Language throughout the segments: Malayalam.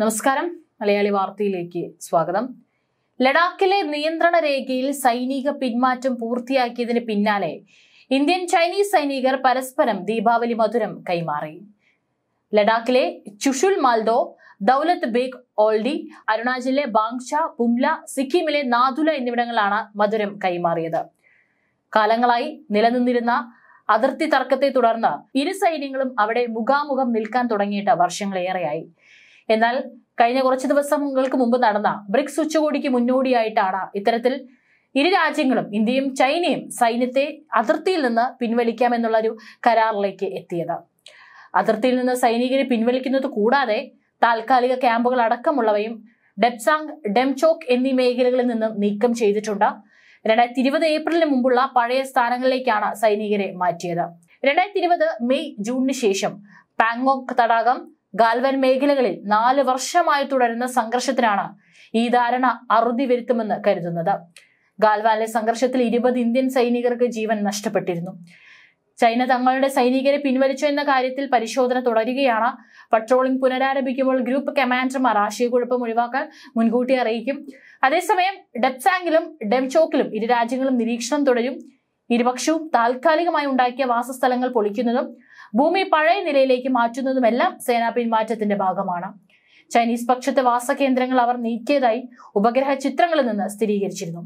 നമസ്കാരം മലയാളി വാർത്തയിലേക്ക് സ്വാഗതം ലഡാക്കിലെ നിയന്ത്രണ രേഖയിൽ സൈനിക പിന്മാറ്റം പൂർത്തിയാക്കിയതിന് പിന്നാലെ ഇന്ത്യൻ ചൈനീസ് സൈനികർ പരസ്പരം ദീപാവലി മധുരം കൈമാറി ലഡാക്കിലെ ചുഷുൽ മാൽഡോ ദൗലത്ത് ബേഗ് ഓൾഡി അരുണാചലിലെ ബാങ്ഷ പുംല സിക്കിമിലെ നാദുല എന്നിവിടങ്ങളാണ് മധുരം കൈമാറിയത് കാലങ്ങളായി നിലനിന്നിരുന്ന അതിർത്തി തർക്കത്തെ തുടർന്ന് ഇരു സൈന്യങ്ങളും അവിടെ മുഖാമുഖം നിൽക്കാൻ തുടങ്ങിയിട്ട് വർഷങ്ങളേറെയായി എന്നാൽ കഴിഞ്ഞ കുറച്ച് ദിവസങ്ങൾക്ക് മുമ്പ് നടന്ന ബ്രിക്സ് ഉച്ചകോടിക്ക് മുന്നോടിയായിട്ടാണ് ഇത്തരത്തിൽ ഇരു രാജ്യങ്ങളും ഇന്ത്യയും ചൈനയും സൈന്യത്തെ അതിർത്തിയിൽ നിന്ന് പിൻവലിക്കാമെന്നുള്ള ഒരു കരാറിലേക്ക് എത്തിയത് അതിർത്തിയിൽ നിന്ന് സൈനികരെ പിൻവലിക്കുന്നത് കൂടാതെ താൽക്കാലിക ക്യാമ്പുകൾ അടക്കമുള്ളവയും ഡെപ്സാങ് ഡെംചോക്ക് എന്നീ മേഖലകളിൽ നിന്നും നീക്കം ചെയ്തിട്ടുണ്ട് രണ്ടായിരത്തി ഇരുപത് ഏപ്രിലിന് മുമ്പുള്ള പഴയ സ്ഥാനങ്ങളിലേക്കാണ് സൈനികരെ മാറ്റിയത് രണ്ടായിരത്തി ഇരുപത് മെയ് ജൂണിന് ശേഷം പാങ്ങോക്ക് തടാകം ഗാൽവൻ മേഖലകളിൽ നാല് വർഷമായി തുടരുന്ന സംഘർഷത്തിനാണ് ഈ ധാരണ അറുതി വരുത്തുമെന്ന് കരുതുന്നത് ഗാൽവാനിലെ സംഘർഷത്തിൽ ഇരുപത് ഇന്ത്യൻ സൈനികർക്ക് ജീവൻ നഷ്ടപ്പെട്ടിരുന്നു ചൈന തങ്ങളുടെ സൈനികരെ പിൻവലിച്ചു എന്ന കാര്യത്തിൽ പരിശോധന തുടരുകയാണ് പട്രോളിംഗ് പുനരാരംഭിക്കുമ്പോൾ ഗ്രൂപ്പ് കമാൻഡർമാർ ആശയക്കുഴപ്പം ഒഴിവാക്കാൻ മുൻകൂട്ടി അറിയിക്കും അതേസമയം ഡെപ്സാങ്കിലും ഡെംചോക്കിലും ഇരു രാജ്യങ്ങളും നിരീക്ഷണം തുടരും ഇരുപക്ഷവും താൽക്കാലികമായി ഉണ്ടാക്കിയ വാസസ്ഥലങ്ങൾ പൊളിക്കുന്നതും ഭൂമി പഴയ നിലയിലേക്ക് മാറ്റുന്നതുമെല്ലാം സേനാ പിന്മാറ്റത്തിന്റെ ഭാഗമാണ് ചൈനീസ് പക്ഷത്തെ വാസകേന്ദ്രങ്ങൾ അവർ നീക്കിയതായി ഉപഗ്രഹ ചിത്രങ്ങളിൽ നിന്ന് സ്ഥിരീകരിച്ചിരുന്നു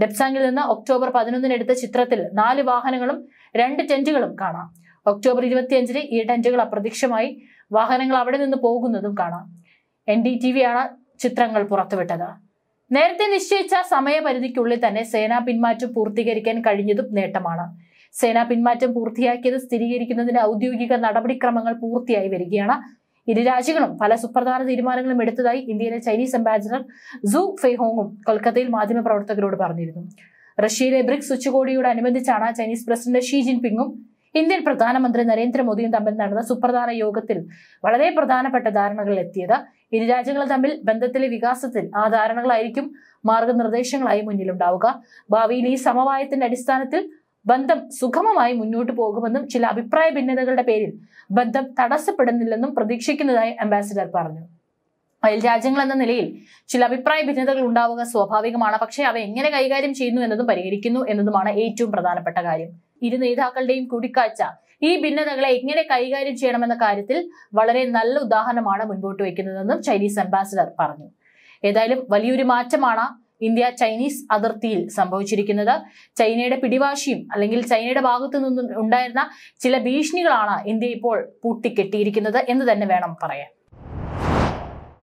ഡെപ്സാങ്ങിൽ നിന്ന് ഒക്ടോബർ പതിനൊന്നിന് എടുത്ത ചിത്രത്തിൽ നാല് വാഹനങ്ങളും രണ്ട് ടെന്റുകളും കാണാം ഒക്ടോബർ ഇരുപത്തിയഞ്ചിന് ഈ ടെന്റുകൾ അപ്രത്യക്ഷമായി വാഹനങ്ങൾ അവിടെ നിന്ന് പോകുന്നതും കാണാം എൻ ഡി ടി ആണ് ചിത്രങ്ങൾ പുറത്തുവിട്ടത് നേരത്തെ നിശ്ചയിച്ച സമയപരിധിക്കുള്ളിൽ തന്നെ സേനാ പിന്മാറ്റം പൂർത്തീകരിക്കാൻ കഴിഞ്ഞതും നേട്ടമാണ് സേനാ പിന്മാറ്റം പൂർത്തിയാക്കിയത് സ്ഥിരീകരിക്കുന്നതിന്റെ ഔദ്യോഗിക നടപടിക്രമങ്ങൾ പൂർത്തിയായി വരികയാണ് ഇരു രാജ്യങ്ങളും പല സുപ്രധാന തീരുമാനങ്ങളും എടുത്തതായി ഇന്ത്യയിലെ ചൈനീസ് അംബാസിഡർ സു ഫെയ്ഹോങ്ങും കൊൽക്കത്തയിൽ മാധ്യമപ്രവർത്തകരോട് പറഞ്ഞിരുന്നു റഷ്യയിലെ ബ്രിക്സ് ഉച്ചകോടിയോട് അനുബന്ധിച്ചാണ് ചൈനീസ് പ്രസിഡന്റ് ഷീ പിങ്ങും ഇന്ത്യൻ പ്രധാനമന്ത്രി നരേന്ദ്രമോദിയും തമ്മിൽ നടന്ന സുപ്രധാന യോഗത്തിൽ വളരെ പ്രധാനപ്പെട്ട ധാരണകളിൽ എത്തിയത് ഇരു രാജ്യങ്ങൾ തമ്മിൽ ബന്ധത്തിലെ വികാസത്തിൽ ആ ധാരണകളായിരിക്കും മാർഗനിർദ്ദേശങ്ങളായി മുന്നിലുണ്ടാവുക ഭാവിയിൽ ഈ സമവായത്തിന്റെ അടിസ്ഥാനത്തിൽ ബന്ധം സുഗമമായി മുന്നോട്ട് പോകുമെന്നും ചില അഭിപ്രായ ഭിന്നതകളുടെ പേരിൽ ബന്ധം തടസ്സപ്പെടുന്നില്ലെന്നും പ്രതീക്ഷിക്കുന്നതായി അംബാസിഡർ പറഞ്ഞു അയൽ രാജ്യങ്ങൾ എന്ന നിലയിൽ ചില അഭിപ്രായ ഭിന്നതകൾ ഉണ്ടാവുക സ്വാഭാവികമാണ് പക്ഷേ അവ എങ്ങനെ കൈകാര്യം ചെയ്യുന്നു എന്നതും പരിഹരിക്കുന്നു എന്നതുമാണ് ഏറ്റവും പ്രധാനപ്പെട്ട കാര്യം ഇരു നേതാക്കളുടെയും കൂടിക്കാഴ്ച ഈ ഭിന്നതകളെ എങ്ങനെ കൈകാര്യം ചെയ്യണമെന്ന കാര്യത്തിൽ വളരെ നല്ല ഉദാഹരണമാണ് മുൻപോട്ട് വയ്ക്കുന്നതെന്നും ചൈനീസ് അംബാസിഡർ പറഞ്ഞു ഏതായാലും വലിയൊരു മാറ്റമാണ് ഇന്ത്യ ചൈനീസ് അതിർത്തിയിൽ സംഭവിച്ചിരിക്കുന്നത് ചൈനയുടെ പിടിവാശിയും അല്ലെങ്കിൽ ചൈനയുടെ ഭാഗത്തു നിന്നും ഉണ്ടായിരുന്ന ചില ഭീഷണികളാണ് ഇന്ത്യ ഇപ്പോൾ പൂട്ടിക്കെട്ടിയിരിക്കുന്നത് എന്ന് തന്നെ വേണം പറയാൻ